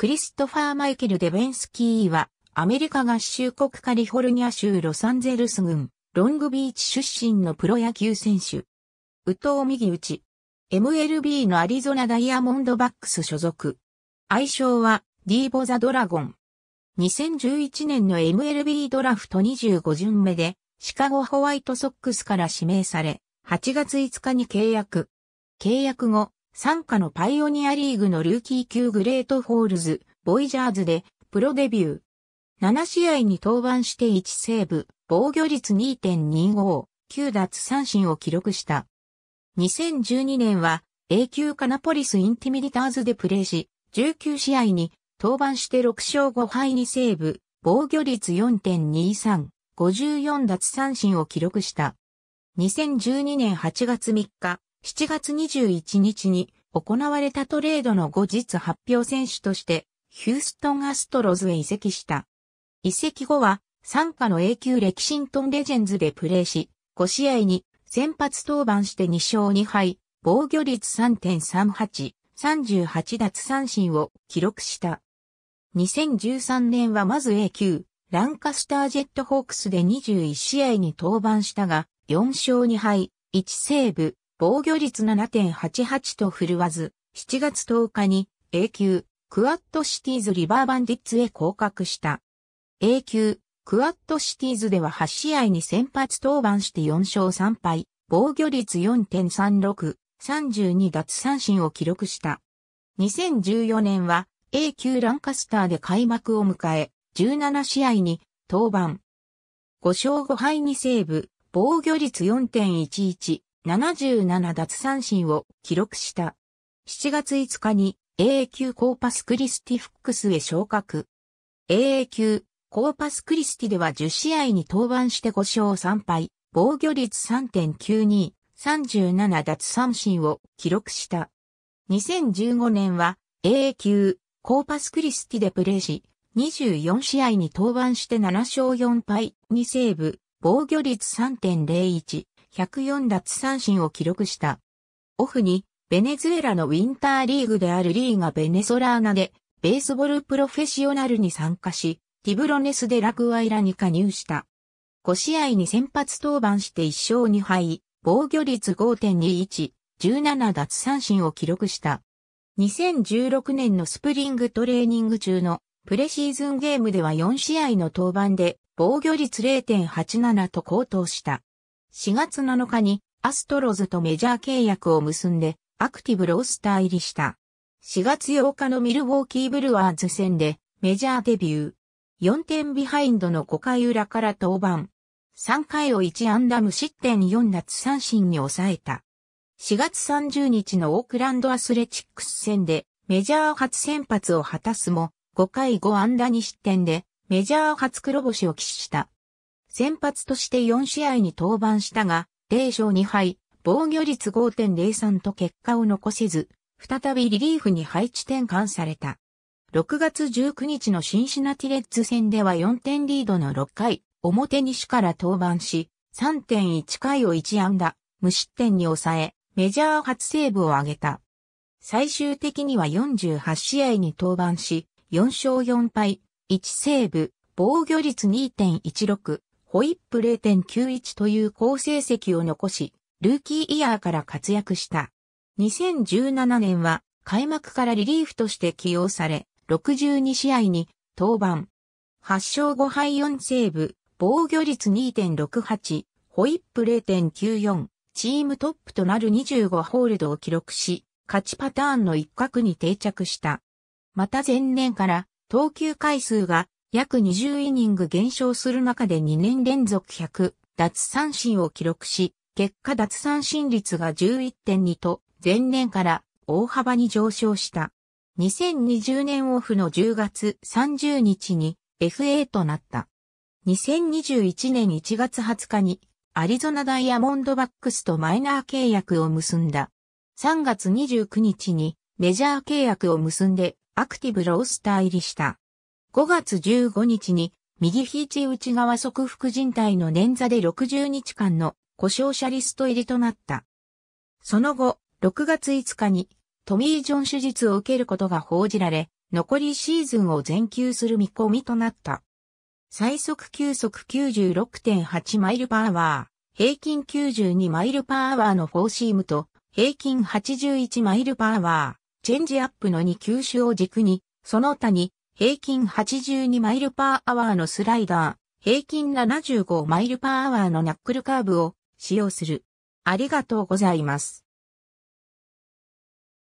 クリストファー・マイケル・デベンスキーは、アメリカ合衆国カリフォルニア州ロサンゼルス郡、ロングビーチ出身のプロ野球選手。右藤右打ち。MLB のアリゾナダイヤモンドバックス所属。愛称は、ディーボ・ザ・ドラゴン。2011年の MLB ドラフト25巡目で、シカゴホワイトソックスから指名され、8月5日に契約。契約後、参加のパイオニアリーグのルーキー級グレートホールズ、ボイジャーズで、プロデビュー。7試合に登板して1セーブ、防御率2.25、9奪三振を記録した。2012年は、A 級カナポリスインティミリターズでプレーし、19試合に登板して6勝5敗2セーブ、防御率4.23、54奪三振を記録した。2012年8月3日、7月21日に行われたトレードの後日発表選手として、ヒューストンアストロズへ移籍した。移籍後は、参加の A 級レキシントンレジェンズでプレーし、5試合に先発登板して2勝2敗、防御率3.38、38奪三振を記録した。2013年はまず A 級、ランカスタージェットホークスで21試合に登板したが、4勝2敗、1セーブ、防御率7.88と振るわず、7月10日に A 級クワッドシティーズリバーバンディッツへ降格した。A 級クワッドシティーズでは8試合に先発登板して4勝3敗、防御率4.36、32奪三振を記録した。2014年は A 級ランカスターで開幕を迎え、17試合に登板。5勝5敗にセーブ、防御率4.11、77奪三振を記録した。7月5日に AA 級コーパスクリスティフックスへ昇格。AA 級コーパスクリスティでは10試合に登板して5勝3敗、防御率3.92、37奪三振を記録した。2015年は AA 級コーパスクリスティでプレーし、24試合に登板して7勝4敗、2セーブ、防御率3.01、104奪三振を記録した。オフに、ベネズエラのウィンターリーグであるリーガベネソラーナで、ベースボールプロフェッショナルに参加し、ティブロネスでラクワイラに加入した。5試合に先発登板して1勝2敗、防御率5.21、17奪三振を記録した。2016年のスプリングトレーニング中のプレシーズンゲームでは4試合の登板で防御率0.87と高騰した。4月7日にアストロズとメジャー契約を結んでアクティブロースター入りした。4月8日のミルウォーキーブルワーズ戦でメジャーデビュー。4点ビハインドの5回裏から登板。3回を1安打無失点4奪三振に抑えた。4月30日のオークランドアスレチックス戦でメジャー初先発を果たすも5回5安打2失点でメジャー初黒星を喫した。先発として4試合に登板したが、0勝2敗、防御率5.03と結果を残せず、再びリリーフに配置転換された。6月19日のシンシナティレッズ戦では4点リードの6回、表西から登板し、3.1回を1安打、無失点に抑え、メジャー初セーブを挙げた。最終的には48試合に登板し、4勝4敗、1セーブ、防御率2.16、ホイップ0.91という好成績を残し、ルーキーイヤーから活躍した。2017年は開幕からリリーフとして起用され、62試合に登板。8勝5敗4セーブ、防御率2.68、ホイップ0.94、チームトップとなる25ホールドを記録し、勝ちパターンの一角に定着した。また前年から投球回数が約20イニング減少する中で2年連続100奪三振を記録し、結果奪三振率が11.2と前年から大幅に上昇した。2020年オフの10月30日に FA となった。2021年1月20日にアリゾナダイヤモンドバックスとマイナー契約を結んだ。3月29日にメジャー契約を結んでアクティブロースター入りした。5月15日に右肘内側側腹靭帯の捻挫で60日間の故障者リスト入りとなった。その後、6月5日にトミー・ジョン手術を受けることが報じられ、残りシーズンを全休する見込みとなった。最速球速96.8マイルパワー、平均92マイルパワーのフォーシームと、平均81マイルパワー、チェンジアップの2球種を軸に、その他に平均82マイルパーアワーのスライダー、平均75マイルパーアワーのナックルカーブを使用する。ありがとうございます。